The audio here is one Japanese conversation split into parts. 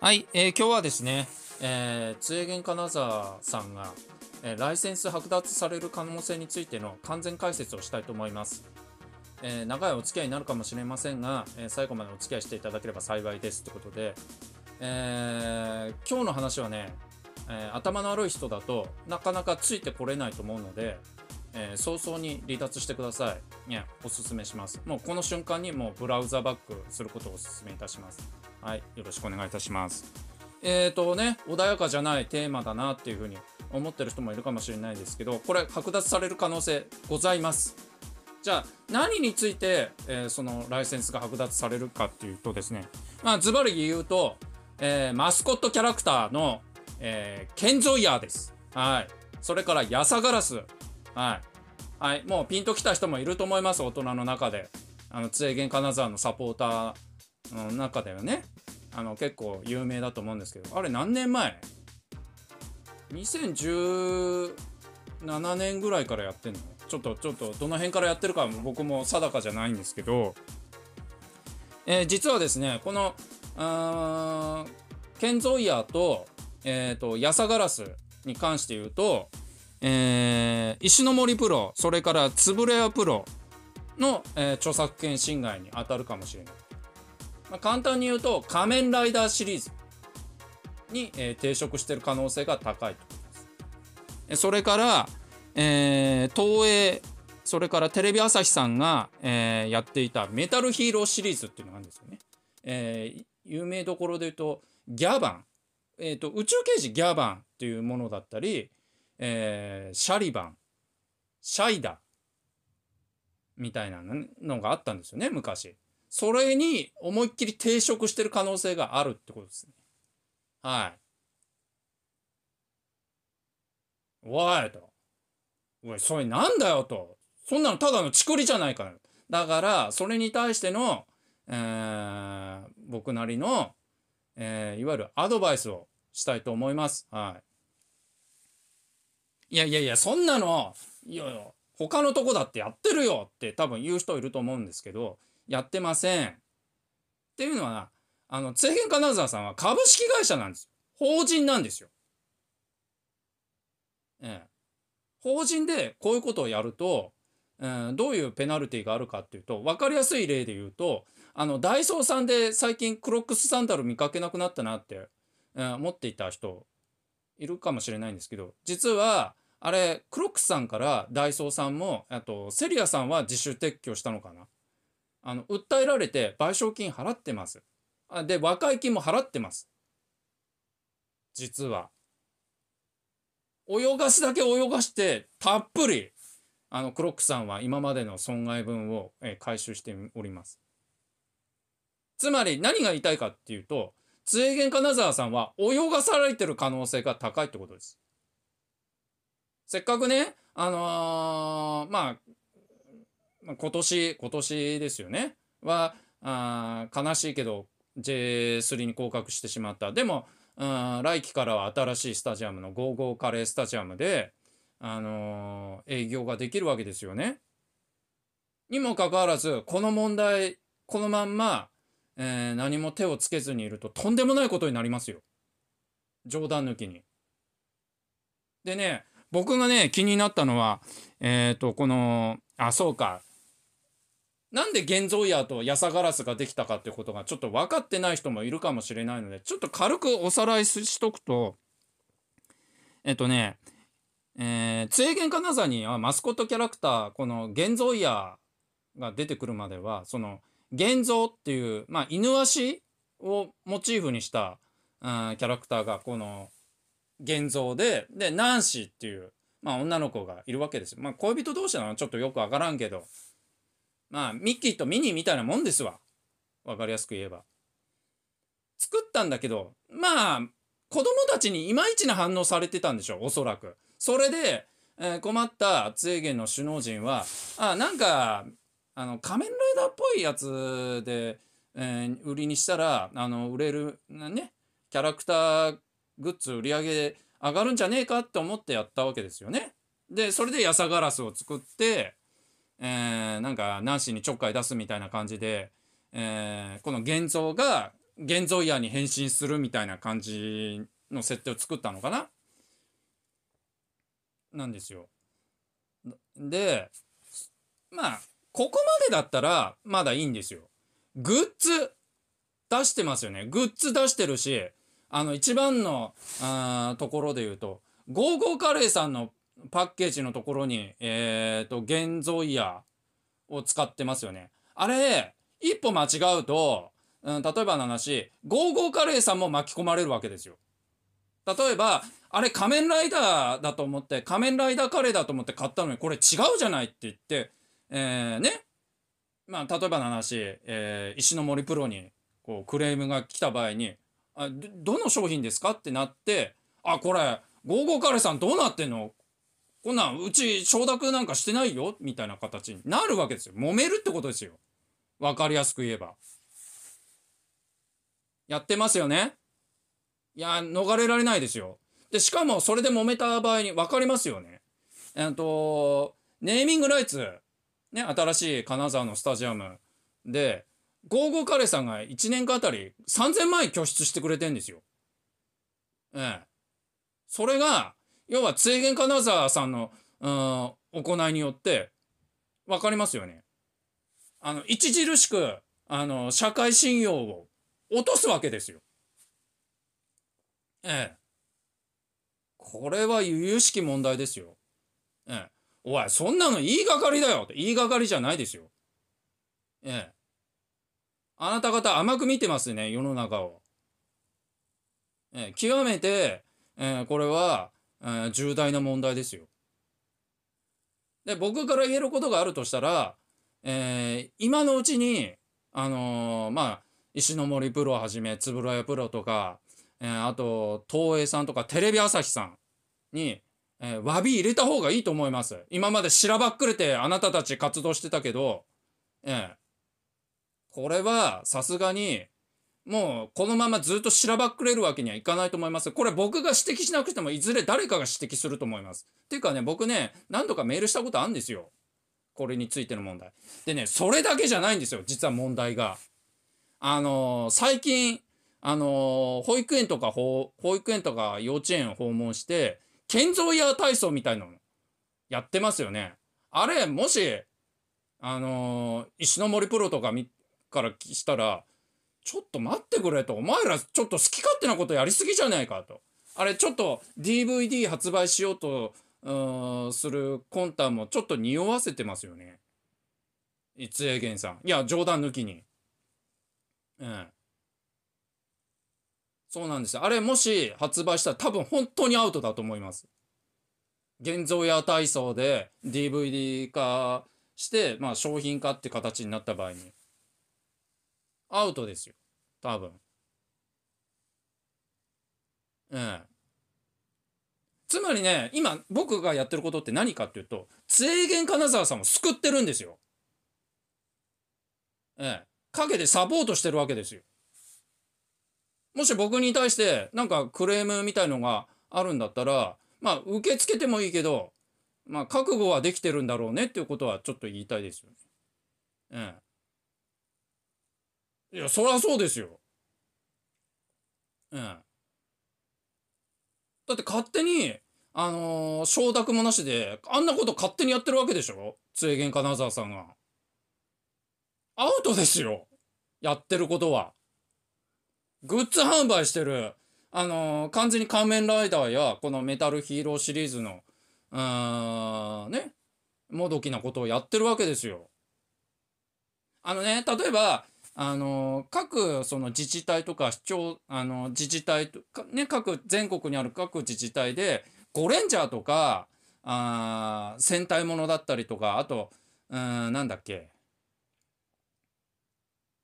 はい、えー、今日はですね、えー、杖金沢さんが、えー、ライセンス剥奪される可能性についての完全解説をしたいと思います。えー、長いお付き合いになるかもしれませんが、えー、最後までお付き合いしていただければ幸いですということで、えー、今日の話はね、え頭の悪い人だとなかなかついてこれないと思うので、えー、早々に離脱してください。ね、おすすめします。もうこの瞬間にもうブラウザバックすることをおすすめいたします。はい、よろしくお願いいたします。えっ、ー、とね、穏やかじゃないテーマだなっていうふうに思ってる人もいるかもしれないですけど、これ剥奪される可能性ございます。じゃあ、何について、えー、そのライセンスが剥奪されるかっていうとですね、まあ、ズバリ言うと、えー、マスコットキャラクターの、えー、ケンゾイヤーです。はい。それから、ヤサガラス。はい。はい。もうピンときた人もいると思います、大人の中で。あの、杖源金沢のサポーターの中ではね。あの、結構有名だと思うんですけど、あれ何年前 ?2017 年ぐらいからやってんのちょっと、ちょっと、どの辺からやってるかも僕も定かじゃないんですけど、えー、実はですね、この、あーケンゾイヤと、えっ、ー、と、ヤサガラスに関して言うと、えー、石森プロ、それかられ谷プロの、えー、著作権侵害に当たるかもしれない。まあ、簡単に言うと、仮面ライダーシリーズに、えー、抵触している可能性が高いとます。それから、えー、東映、それからテレビ朝日さんが、えー、やっていたメタルヒーローシリーズっていうのがあるんですよね。えー、有名どころで言うと、ギャバン、えーと宇宙刑事ギャバンっていうものだったり、えー、シャリバン、シャイダ、みたいなのがあったんですよね、昔。それに思いっきり抵触してる可能性があるってことですね。はい。おいと。おい、それなんだよと。そんなのただのチクリじゃないかよ。だから、それに対しての、えー、僕なりの、えー、いわゆるアドバイスをしたいと思います。はい。いやいやいや、そんなの、いやいや、他のとこだってやってるよって多分言う人いると思うんですけど、やってません。っていうのは、あの、制限金沢さんは株式会社なんです。法人なんですよ。ええ。法人でこういうことをやると、えー、どういうペナルティがあるかっていうと、分かりやすい例で言うと、あの、ダイソーさんで最近クロックスサンダル見かけなくなったなって、えー、思っていた人、いるかもしれないんですけど、実は、あれ、クロックさんからダイソーさんも、あと、セリアさんは自主撤去したのかなあの、訴えられて賠償金払ってます。で、和解金も払ってます。実は。泳がすだけ泳がして、たっぷり、あの、クロックさんは今までの損害分を回収しております。つまり何が言いたいかっていうと、津江金沢さんは泳がされてる可能性が高いってことです。せっかくね、あのー、まあ、今年、今年ですよね。は、あ悲しいけど J3 に降格してしまった。でも、来季からは新しいスタジアムの55カレースタジアムで、あのー、営業ができるわけですよね。にもかかわらず、この問題、このまんま、えー、何も手をつけずにいるととんでもないことになりますよ。冗談抜きに。でね、僕がね、気になったのは、えっ、ー、と、この、あ、そうか。なんで現像屋とヤサガラスができたかってことがちょっと分かってない人もいるかもしれないので、ちょっと軽くおさらいしとくと、えっ、ー、とね、えー、杖玄金沢にはマスコットキャラクター、この現像屋が出てくるまでは、その、現像っていう、まあ、犬足をモチーフにした、うん、キャラクターがこの現像で、で、ナンシーっていう、まあ、女の子がいるわけですまあ、恋人同士なのはちょっとよくわからんけど、まあ、ミッキーとミニーみたいなもんですわ。わかりやすく言えば。作ったんだけど、まあ、子供たちにいまいちな反応されてたんでしょう、おそらく。それで、えー、困ったツエゲンの首脳陣は、あ、なんか、あの仮面ライダーっぽいやつで、えー、売りにしたらあの売れるねキャラクターグッズ売り上げ上がるんじゃねえかって思ってやったわけですよね。でそれでヤサガラスを作って、えー、なんかナンシーにちょっかい出すみたいな感じで、えー、この現像が現像イヤーに変身するみたいな感じの設定を作ったのかななんですよ。でまあここまでだったら、まだいいんですよ。グッズ、出してますよね。グッズ出してるし、あの、一番の、あところで言うと、ゴーゴーカレーさんのパッケージのところに、えっ、ー、と、現像イヤーを使ってますよね。あれ、一歩間違うと、うん、例えばの話、ゴーゴーカレーさんも巻き込まれるわけですよ。例えば、あれ仮面ライダーだと思って、仮面ライダーカレーだと思って買ったのに、これ違うじゃないって言って、えー、ね、まあ、例えばの話、えー、石森プロにこうクレームが来た場合にあどの商品ですかってなってあこれゴーゴーカレーさんどうなってんのこんなんうち承諾なんかしてないよみたいな形になるわけですよ揉めるってことですよ分かりやすく言えばやってますよねいや逃れられないですよでしかもそれで揉めた場合に分かりますよねえっとネーミングライツね、新しい金沢のスタジアムで、ゴーゴーカレーさんが1年間あたり3000万円拠出してくれてんですよ。ええ。それが、要は、追元金沢さんの、うん、行いによって、わかりますよね。あの、著しく、あの、社会信用を落とすわけですよ。ええ。これは由々しき問題ですよ。ええ。おい、そんなの言いがかりだよって言いがかりじゃないですよ。ええ。あなた方甘く見てますね、世の中を。ええ、極めて、ええ、これは、ええ、重大な問題ですよ。で、僕から言えることがあるとしたら、ええ、今のうちに、あのー、まあ、石森プロはじめ、円谷プロとか、ええ、あと、東映さんとか、テレビ朝日さんに、えー、詫び入れた方がいいと思います。今までしらばっくれてあなたたち活動してたけど、えー、これはさすがに、もうこのままずっとしらばっくれるわけにはいかないと思います。これ僕が指摘しなくてもいずれ誰かが指摘すると思います。っていうかね、僕ね、何度かメールしたことあるんですよ。これについての問題。でね、それだけじゃないんですよ、実は問題が。あのー、最近、あのー、保育園とか保育園とか幼稚園を訪問して、建造屋体操みたいなのやってますよね。あれ、もし、あのー、石森プロとかみからしたら、ちょっと待ってくれと、お前らちょっと好き勝手なことやりすぎじゃないかと。あれ、ちょっと DVD 発売しようと、うするコンタもちょっと匂わせてますよね。一英源さん。いや、冗談抜きに。うん。そうなんですよ。あれもし発売したら多分本当にアウトだと思います。現像や体操で DVD 化して、まあ商品化って形になった場合に。アウトですよ。多分。ええ。つまりね、今僕がやってることって何かっていうと、制限金沢さんを救ってるんですよ。ええ。陰でサポートしてるわけですよ。もし僕に対してなんかクレームみたいのがあるんだったら、まあ受け付けてもいいけど、まあ覚悟はできてるんだろうねっていうことはちょっと言いたいですよね。ええ。いや、そりゃそうですよ。ええ。だって勝手に、あのー、承諾もなしで、あんなこと勝手にやってるわけでしょ杖源金沢さんが。アウトですよ。やってることは。グッズ販売してる。あのー、完全に仮面ライダーや、このメタルヒーローシリーズの、うーん、ね、もどきなことをやってるわけですよ。あのね、例えば、あのー、各その自治体とか市長、あのー、自治体とか、ね、各、全国にある各自治体で、ゴレンジャーとか、あ戦隊ものだったりとか、あと、うん、なんだっけ。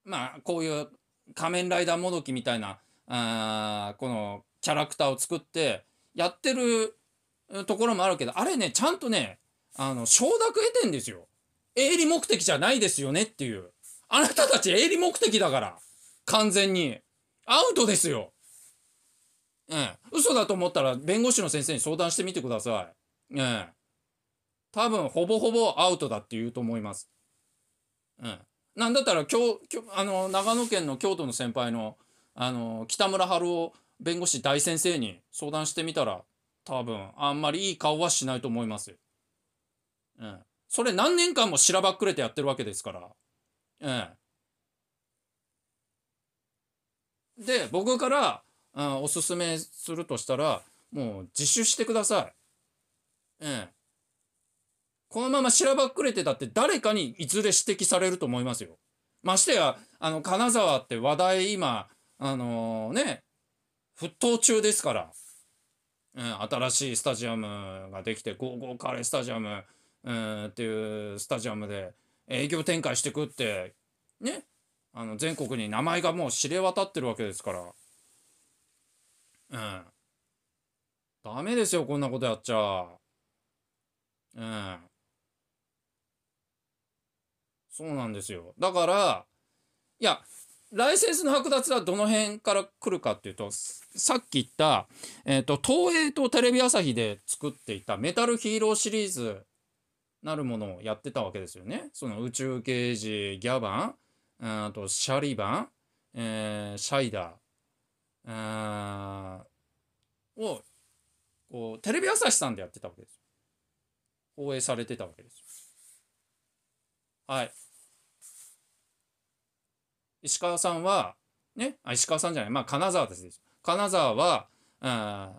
まあ、こういう仮面ライダーもどきみたいなあこのキャラクターを作ってやってるところもあるけどあれねちゃんとねあの承諾得てんですよ営利目的じゃないですよねっていうあなたたち営利目的だから完全にアウトですようん、嘘だと思ったら弁護士の先生に相談してみてくださいうん、多分ほぼほぼアウトだって言うと思いますうんなんだったら今日あの長野県の京都の先輩のあの北村春夫弁護士大先生に相談してみたら多分あんまりいい顔はしないと思いますうん、それ何年間もしらばっくれてやってるわけですから。う、ん、で僕から、うん、おすすめするとしたらもう自首してください。うんこのまましらばっくれてたって誰かにいずれ指摘されると思いますよ。ましてや、あの、金沢って話題今、あのー、ね、沸騰中ですから、うん、新しいスタジアムができて、ゴーゴーカレースタジアム、うん、っていうスタジアムで営業展開してくって、ね、あの、全国に名前がもう知れ渡ってるわけですから、うん。ダメですよ、こんなことやっちゃ。うん。そうなんですよ。だから、いや、ライセンスの剥奪はどの辺から来るかっていうと、さっき言った、えっ、ー、と、東映とテレビ朝日で作っていたメタルヒーローシリーズなるものをやってたわけですよね。その宇宙刑事、ギャバン、あとシャリバン、えー、シャイダー、を、こう、テレビ朝日さんでやってたわけです放映されてたわけですはい。石川さんは、ね、あ石川さんじゃない、まあ、金沢です。金沢は、あ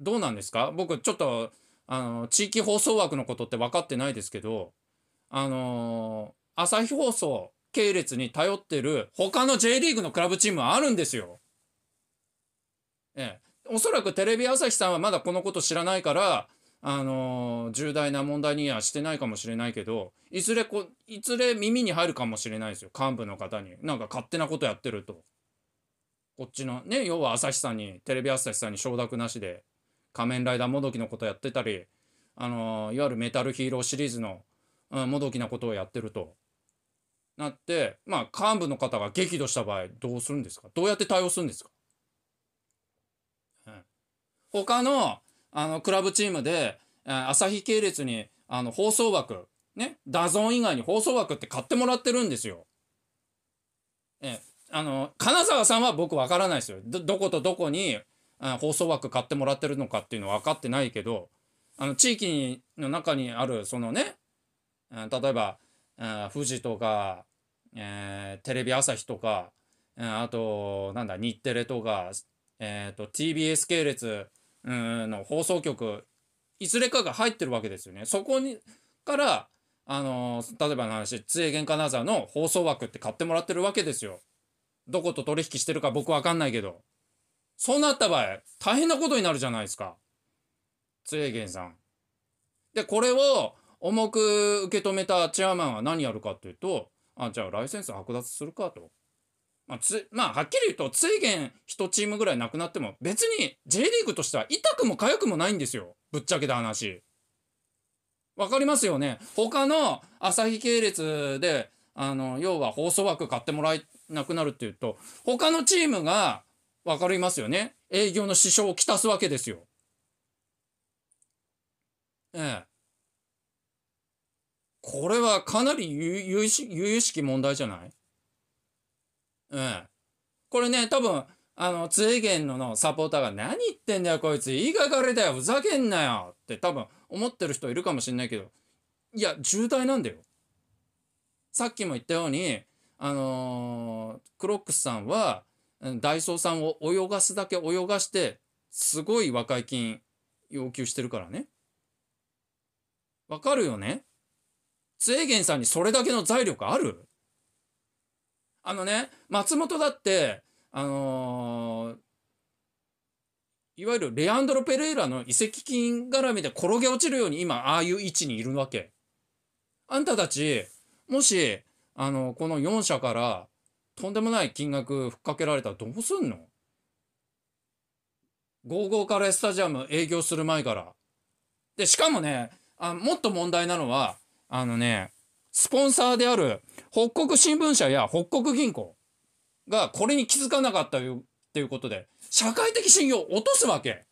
どうなんですか僕、ちょっと、あの、地域放送枠のことって分かってないですけど、あのー、朝日放送系列に頼ってる他の J リーグのクラブチームはあるんですよ。ええ。おそらくテレビ朝日さんはまだこのこと知らないから、あの重大な問題にはしてないかもしれないけどいずれこいずれ耳に入るかもしれないですよ幹部の方になんか勝手なことやってるとこっちのね要は朝日さんにテレビ朝日さんに承諾なしで「仮面ライダーもどき」のことやってたりあのいわゆるメタルヒーローシリーズの、うん、もどきなことをやってるとなってまあ幹部の方が激怒した場合どうするんですかどうやって対応するんですか、うん、他のあの、クラブチームで、朝日系列に、あの、放送枠、ね、ダゾーン以外に放送枠って買ってもらってるんですよ。え、あの、金沢さんは僕わからないですよ。ど、どことどこに、放送枠買ってもらってるのかっていうのは分かってないけど、あの、地域の中にある、そのね、例えば、富士とか、えー、テレビ朝日とか、あと、なんだ、日テレとか、えっ、ー、と、TBS 系列、の放送局いずれかが入ってるわけですよね。そこにからあの例えばの話津江玄関ナザーの放送枠って買ってもらってるわけですよ。どこと取引してるか僕わかんないけど。そうなった場合大変なことになるじゃないですか。津江玄さん。でこれを重く受け止めたチェアマンは何やるかっていうとあじゃあライセンス剥奪するかと。まあ、つまあ、はっきり言うと、ついげん1チームぐらいなくなっても、別に J リーグとしては痛くも痒くもないんですよ。ぶっちゃけた話。わかりますよね他の朝日系列で、あの、要は放送枠買ってもらえなくなるっていうと、他のチームが、わかりますよね営業の支障をきたすわけですよ。ええ。これはかなり由々しき問題じゃないうん。これね、多分、あの、ツイゲンののサポーターが何言ってんだよ、こいつ。言いがかりだよ、ふざけんなよって多分思ってる人いるかもしんないけど、いや、重大なんだよ。さっきも言ったように、あのー、クロックスさんは、ダイソーさんを泳がすだけ泳がして、すごい和解金要求してるからね。わかるよねツエーゲンさんにそれだけの財力あるあのね、松本だって、あのー、いわゆるレアンドロ・ペレイラの移籍金絡みで転げ落ちるように今、ああいう位置にいるわけ。あんたたち、もし、あの、この4社からとんでもない金額ふっかけられたらどうすんの ?55 カレースタジアム営業する前から。で、しかもね、あもっと問題なのは、あのね、スポンサーである北国新聞社や北国銀行がこれに気づかなかったよっていうことで社会的信用を落とすわけ。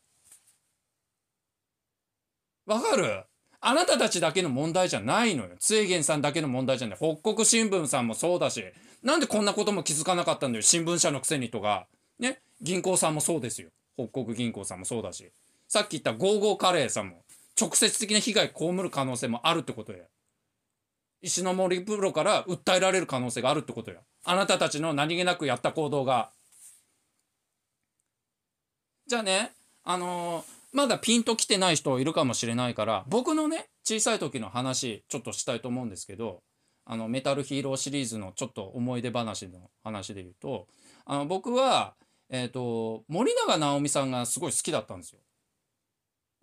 わかるあなたたちだけの問題じゃないのよ。つえげんさんだけの問題じゃない。北国新聞さんもそうだし、なんでこんなことも気づかなかったんだよ。新聞社のくせにとか。ね。銀行さんもそうですよ。北国銀行さんもそうだし。さっき言った55カレーさんも直接的な被害被る可能性もあるってことで。石の森プロから訴えられる可能性があるってことや。あなたたちの何気なくやった行動が。じゃあね、あのー、まだピンと来てない人いるかもしれないから、僕のね、小さい時の話、ちょっとしたいと思うんですけど、あの、メタルヒーローシリーズのちょっと思い出話の話で言うと、あの、僕は、えっ、ー、と、森永直美さんがすごい好きだったんですよ。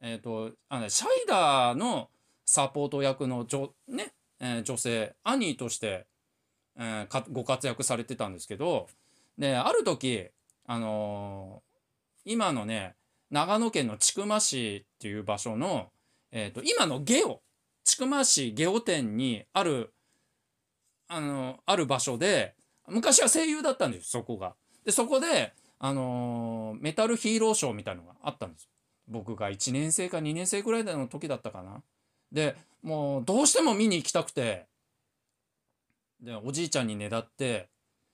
えっ、ー、と、あの、シャイダーのサポート役の、ね、えー、女性アニーとして、えー、ご活躍されてたんですけどである時、あのー、今のね長野県の千曲市っていう場所の、えーと、今のゲオ千曲市ゲオ店にある、あのある場所で昔は声優だったんですそこが。でそこで、あのメタルヒーローショーみたいのがあったんです僕が1年生か2年生ぐらいの時だったかな。でもうどうしても見に行きたくてでおじいちゃんにねだって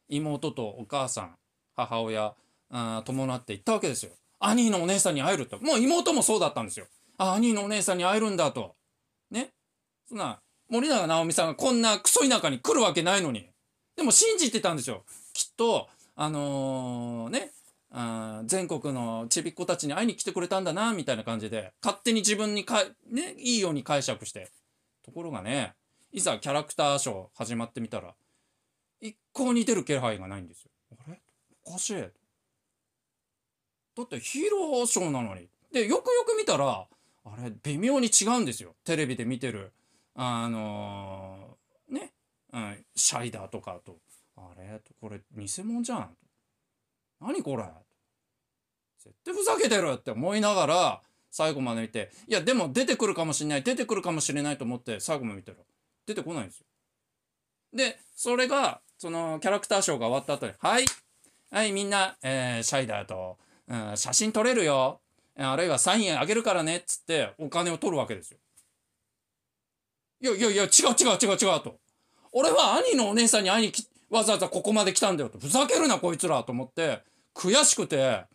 妹とお母さん母親あ伴って行ったわけですよ。兄のお姉さんに会えると。もう妹もそうだったんですよ。あ、兄のお姉さんに会えるんだと。ね。そんな、森永直美さんがこんなクソ田舎に来るわけないのに。でも信じてたんですよ。きっと、あのー、ね、全国のちびっ子たちに会いに来てくれたんだなみたいな感じで勝手に自分にか、ね、いいように解釈してところがねいざキャラクターショー始まってみたら一向に出る気配がないんですよ。あれおかしい。だってヒーローショーなのに。でよくよく見たらあれ微妙に違うんですよテレビで見てるあのー、ね、うん、シャイダーとかとあれこれ偽物じゃん何これ絶対ふざけてるって思いながら最後まで見ていやでも出てくるかもしれない出てくるかもしれないと思って最後まで見たら出てこないんですよ。でそれがそのキャラクターショーが終わった後に「はいはいみんな、えー、シャイダーと、うん、写真撮れるよあるいはサインあげるからね」っつってお金を取るわけですよ。いやいやいや違う違う違う違うと。俺は兄のお姉さんに会いにわざわざここまで来たんだよと。ふざけるなこいつらと思って悔しくて。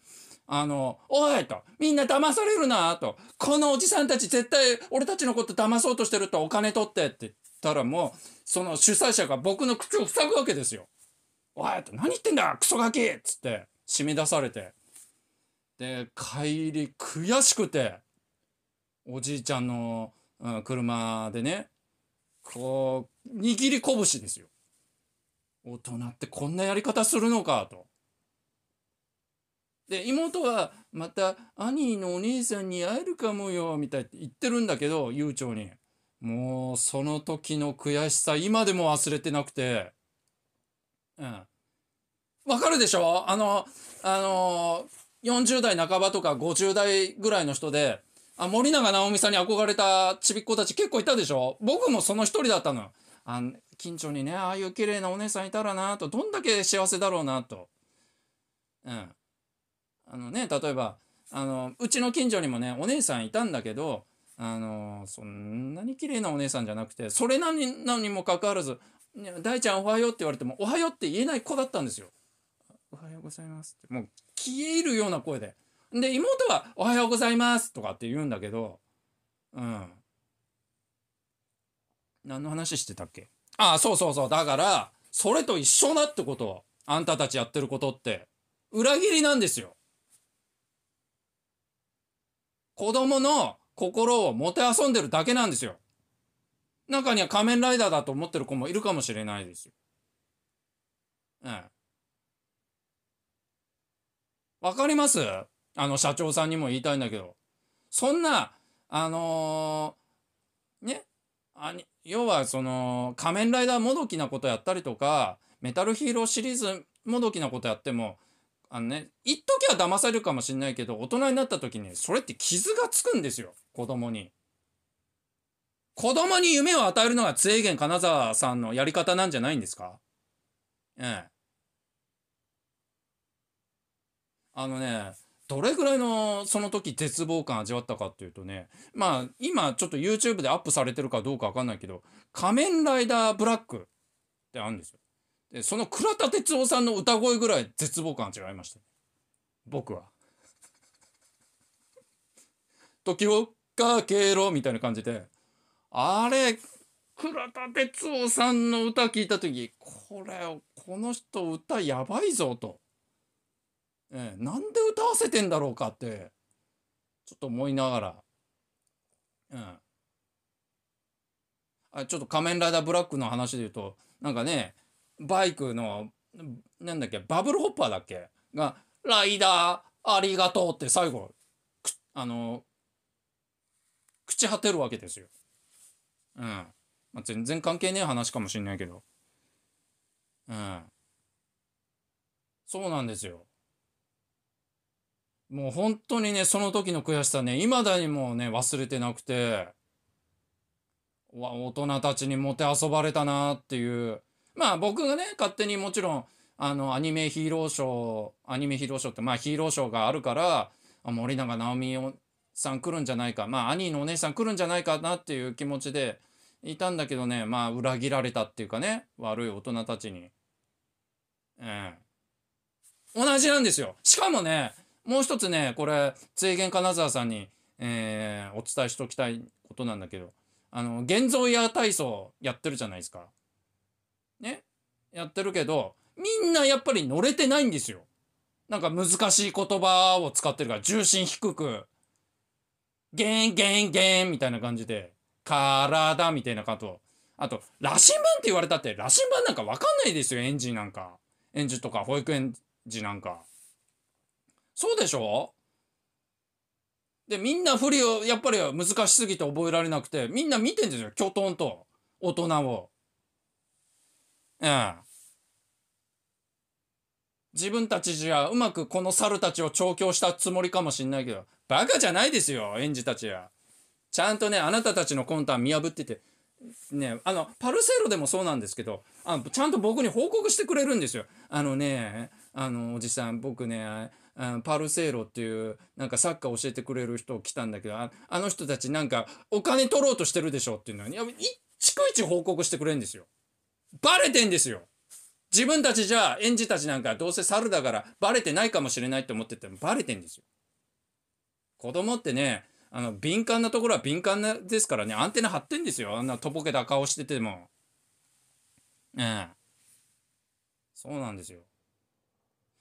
あの、おいと、みんな騙されるなと、このおじさんたち絶対俺たちのこと騙そうとしてるとお金取ってって言ったらもう、その主催者が僕の口を塞ぐわけですよ。おいと、何言ってんだクソガキっつって、締め出されて。で、帰り悔しくて、おじいちゃんの、うん、車でね、こう、握り拳ですよ。大人ってこんなやり方するのかと。で妹はまた兄のお兄さんに会えるかもよみたいって言ってるんだけど悠長にもうその時の悔しさ今でも忘れてなくてうんわかるでしょあのあの40代半ばとか50代ぐらいの人であ森永直美さんに憧れたちびっ子たち結構いたでしょ僕もその一人だったのよあ近所にねああいう綺麗なお姉さんいたらなとどんだけ幸せだろうなとうんあのね、例えば、あの、うちの近所にもね、お姉さんいたんだけど、あの、そんなに綺麗なお姉さんじゃなくて、それなのにもかかわらず、大ちゃんおはようって言われても、おはようって言えない子だったんですよ。おはようございますって、もう消えるような声で。で、妹はおはようございますとかって言うんだけど、うん。何の話してたっけああ、そうそうそう。だから、それと一緒だってこと。あんたたちやってることって。裏切りなんですよ。子供の心をもてあそんでるだけなんですよ。中には仮面ライダーだと思ってる子もいるかもしれないですよ。え、ね、わかりますあの社長さんにも言いたいんだけど。そんな、あのー、ね、あに要はその仮面ライダーもどきなことやったりとかメタルヒーローシリーズもどきなことやってもあのね、一時は騙されるかもしんないけど、大人になった時に、それって傷がつくんですよ、子供に。子供に夢を与えるのが津江源金沢さんのやり方なんじゃないんですかええ。あのね、どれぐらいのその時絶望感味わったかっていうとね、まあ今ちょっと YouTube でアップされてるかどうかわかんないけど、仮面ライダーブラックってあるんですよ。その倉田哲夫さんの歌声ぐらい絶望感違いました僕は。時をかけろみたいな感じであれ倉田哲夫さんの歌聞いた時これこの人歌やばいぞと、ええ、なんで歌わせてんだろうかってちょっと思いながら、うん、あちょっと「仮面ライダーブラック」の話で言うとなんかねバイクのなんだっけバブルホッパーだっけが「ライダーありがとう」って最後あの朽ち果てるわけですよ。うん。まあ、全然関係ねえ話かもしんないけど。うん。そうなんですよ。もう本当にね、その時の悔しさね、未だにもうね、忘れてなくて、わ、大人たちにもてあそばれたなっていうまあ僕がね勝手にもちろんあのアニメヒーローショーアニメヒーローショーってまあヒーローショーがあるから森永直美さん来るんじゃないかまあ兄のお姉さん来るんじゃないかなっていう気持ちでいたんだけどねまあ裏切られたっていうかね悪い大人たちに。ええ同じなんですよ。しかもねもう一つねこれ追言金沢さんに、えー、お伝えしておきたいことなんだけどあの現像ー体操やってるじゃないですか。ね、やってるけど、みんなやっぱり乗れてないんですよ。なんか難しい言葉を使ってるから、重心低く、ゲンゲンゲンみたいな感じで、体みたいな感と、あと、羅針盤って言われたって、羅針盤なんかわかんないですよ、エンジンなんか。ジンとか保育園児なんか。そうでしょで、みんな振りを、やっぱり難しすぎて覚えられなくて、みんな見てんですよ、きょとんと、大人を。うん。自分たちじゃうまくこの猿たちを調教したつもりかもしんないけど、バカじゃないですよ、園児たちは。ちゃんとね、あなたたちの魂胆見破ってて、ね、あの、パルセロでもそうなんですけど、あちゃんと僕に報告してくれるんですよ。あのね、あの、おじさん、僕ね、あのパルセーロっていうなんかサッカー教えてくれる人来たんだけどあの人たちなんかお金取ろうとしてるでしょっていうのにいちこいち報告してくれるんですよ。バレてんですよ自分たちじゃ園児たちなんかどうせ猿だからバレてないかもしれないと思っててもバレてんですよ子供ってねあの敏感なところは敏感なですからねアンテナ張ってんですよあんなとぼけた顔しててもええ、そうなんですよ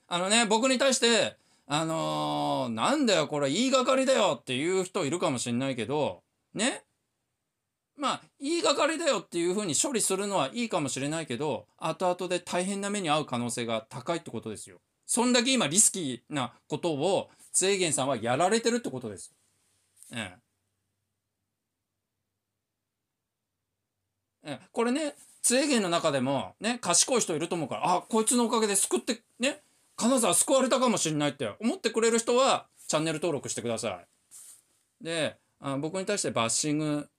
あのね僕に対してあのー、なんだよこれ言いがかりだよっていう人いるかもしんないけどねまあ言いがかりだよっていうふうに処理するのはいいかもしれないけど後々で大変な目に遭う可能性が高いってことですよ。そんだけ今リスキーなことをツ元さんはやられてるってことです。うん、これねツエゲンの中でもね賢い人いると思うからあこいつのおかげで救ってね金沢救われたかもしれないって思ってくれる人はチャンネル登録してください。であ僕に対してバッシング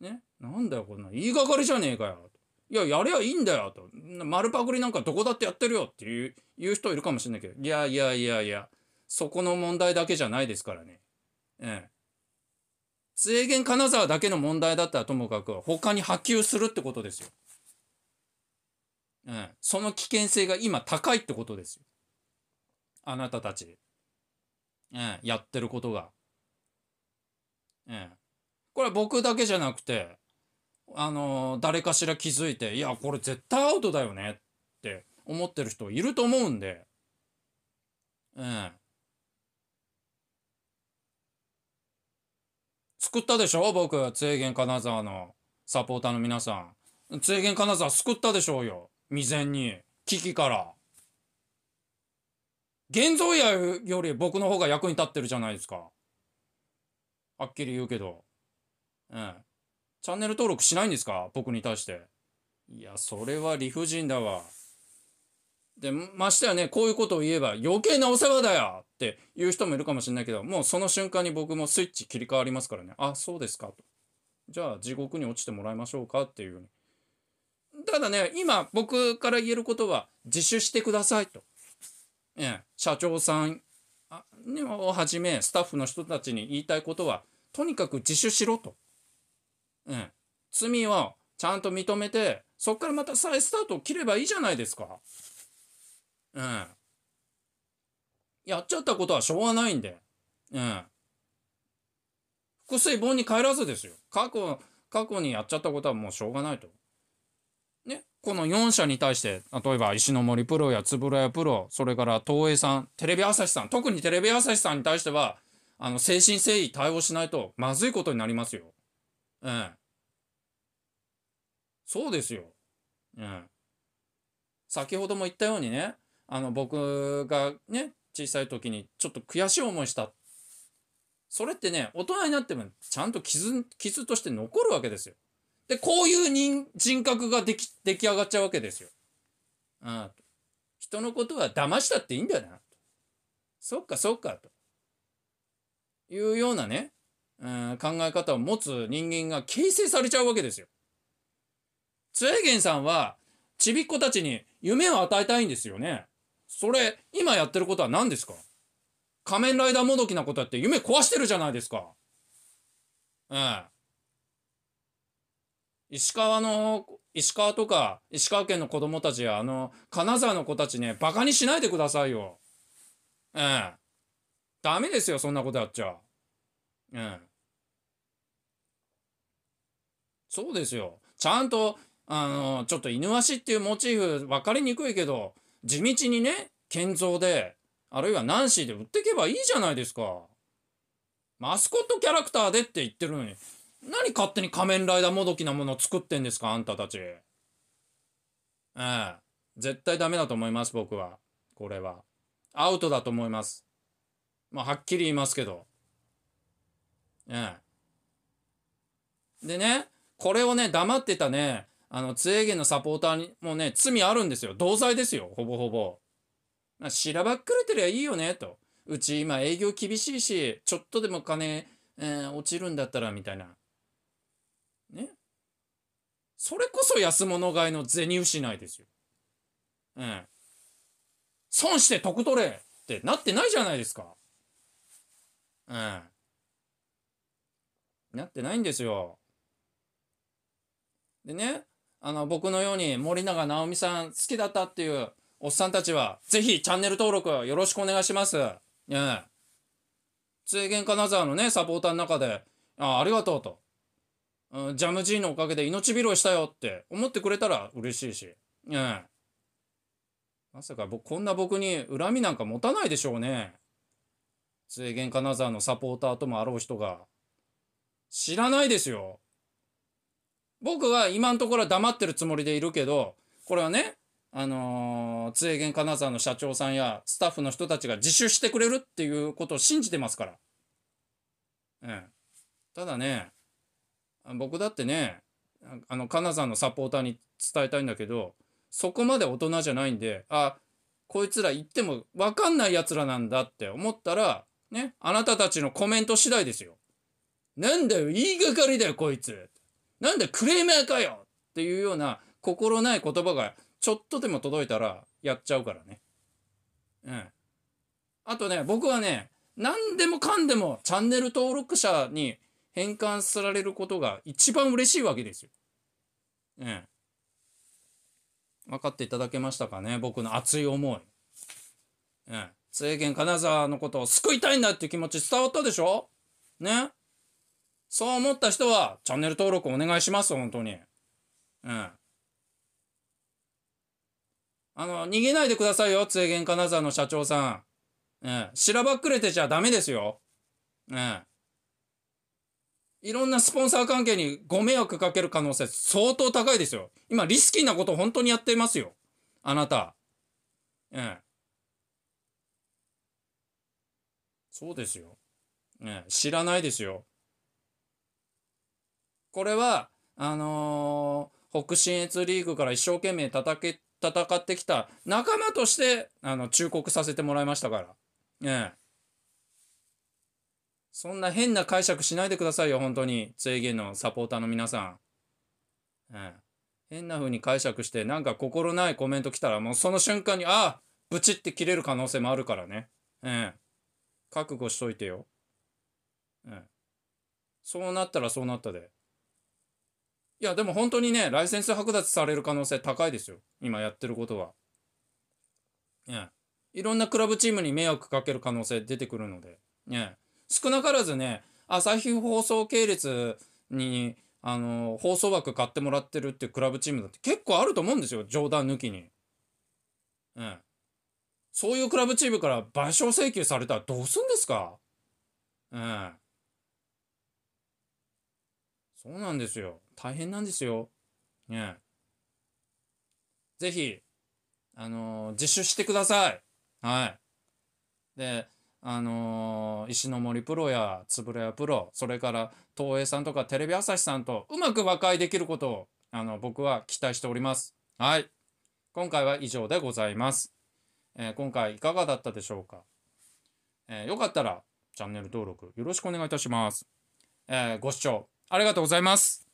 ね、なんだよこんな言いがかりじゃねえかよいややりゃいいんだよと丸パクリなんかどこだってやってるよっていうう人いるかもしれないけどいやいやいやいやそこの問題だけじゃないですからね。ええ。制限金沢だけの問題だったらともかく他に波及するってことですよ。うん、その危険性が今高いってことですよ。あなたたち、うん、やってることが。うん、これ僕だけじゃなくて、あのー、誰かしら気づいて、いや、これ絶対アウトだよねって思ってる人いると思うんで、ええ作ったでしょ僕、津江金沢のサポーターの皆さん。津江金沢救ったでしょうよ。未然に。危機から。現像やより僕の方が役に立ってるじゃないですか。はっきり言うけど。うん。チャンネル登録しないんですか僕に対して。いや、それは理不尽だわ。で、ましてやね、こういうことを言えば余計なお世話だよっていう人もいるかもしれないけど、もうその瞬間に僕もスイッチ切り替わりますからね。あ、そうですかと。じゃあ地獄に落ちてもらいましょうかっていう、に。ただね、今僕から言えることは自首してくださいと。え、え、社長さんをはじめスタッフの人たちに言いたいことは、とにかく自首しろと。うん、罪はちゃんと認めてそこからまた再スタートを切ればいいじゃないですか。うん。やっちゃったことはしょうがないんで。うん。複数本に帰らずですよ。過去、過去にやっちゃったことはもうしょうがないと。ね。この4社に対して、例えば石森プロや円谷プロ、それから東映さん、テレビ朝日さん、特にテレビ朝日さんに対しては、あの、誠心誠意対応しないとまずいことになりますよ。うん。そうですよ。うん。先ほども言ったようにね、あの、僕がね、小さい時にちょっと悔しい思いした。それってね、大人になってもちゃんと傷、傷として残るわけですよ。で、こういう人、人格ができ、出来上がっちゃうわけですよ。うん。人のことは騙したっていいんだよな。そっかそっか、というようなね、うん考え方を持つ人間が形成されちゃうわけですよ。ツエゲンさんはちびっ子たちに夢を与えたいんですよね。それ今やってることは何ですか仮面ライダーもどきなことやって夢壊してるじゃないですか。う、ん。石川の、石川とか、石川県の子供たちや、あの、金沢の子たちね、馬鹿にしないでくださいよ。うん。ダメですよ、そんなことやっちゃ。う。うん。そうですよ。ちゃんと、あの、ちょっと犬足っていうモチーフ分かりにくいけど、地道にね、建造で、あるいはナンシーで売ってけばいいじゃないですか。マスコットキャラクターでって言ってるのに、何勝手に仮面ライダーもどきなものを作ってんですか、あんたたち。ええ。絶対ダメだと思います、僕は。これは。アウトだと思います。まあ、はっきり言いますけど。ええ。でね、これをね、黙ってたね、あの、ツエーゲンのサポーターにもね、罪あるんですよ。同罪ですよ、ほぼほぼ。しらばっくれてりゃいいよね、と。うち今営業厳しいし、ちょっとでも金、えー、落ちるんだったら、みたいな。ね。それこそ安物買いの銭失いですよ。うん。損して得取れってなってないじゃないですか。うん。なってないんですよ。でね、あの、僕のように森永直美さん好きだったっていうおっさんたちは、ぜひチャンネル登録よろしくお願いします。ねえ。制限金沢のね、サポーターの中で、ああ、りがとうと。うん、ジャムジーのおかげで命拾いしたよって思ってくれたら嬉しいし。ねえ。まさか僕、こんな僕に恨みなんか持たないでしょうね。制限金沢のサポーターともあろう人が。知らないですよ。僕は今のところは黙ってるつもりでいるけど、これはね、あのー、津江源金沢の社長さんやスタッフの人たちが自首してくれるっていうことを信じてますから。うん。ただね、僕だってね、あの、金沢のサポーターに伝えたいんだけど、そこまで大人じゃないんで、あ、こいつら言っても分かんない奴らなんだって思ったら、ね、あなたたちのコメント次第ですよ。なんだよ、言いがかりだよ、こいつ。なんでクレーマーかよっていうような心ない言葉がちょっとでも届いたらやっちゃうからね。うん。あとね、僕はね、何でもかんでもチャンネル登録者に変換されることが一番嬉しいわけですよ。うん。分かっていただけましたかね僕の熱い思い。うん。制限金沢のことを救いたいんだっていう気持ち伝わったでしょねそう思った人は、チャンネル登録お願いします、本当に。うん。あの、逃げないでくださいよ、つえ金沢の社長さん。うん。しらばっくれてちゃダメですよ。うん。いろんなスポンサー関係にご迷惑かける可能性相当高いですよ。今、リスキーなこと本当にやってますよ。あなた。うん。そうですよ。ね、知らないですよ。これは、あのー、北信越リーグから一生懸命叩け、戦ってきた仲間として、あの、忠告させてもらいましたから。ええ。そんな変な解釈しないでくださいよ、本当に。制限のサポーターの皆さん。ええ。変な風に解釈して、なんか心ないコメント来たら、もうその瞬間に、ああブチって切れる可能性もあるからね。ええ。覚悟しといてよ。ええ。そうなったらそうなったで。いや、でも本当にね、ライセンス剥奪される可能性高いですよ。今やってることは。ね。いろんなクラブチームに迷惑かける可能性出てくるので。ね。少なからずね、朝日放送系列に、あの、放送枠買ってもらってるっていうクラブチームだって結構あると思うんですよ。冗談抜きに。うん。そういうクラブチームから賠償請求されたらどうすんですかうん。そうなんですよ。大変なんですよ。ねぜひ、あのー、自首してください。はい。で、あのー、石森プロや円谷プロ、それから東映さんとかテレビ朝日さんとうまく和解できることを、あの、僕は期待しております。はい。今回は以上でございます。えー、今回いかがだったでしょうか、えー、よかったらチャンネル登録よろしくお願いいたします。えー、ご視聴ありがとうございます。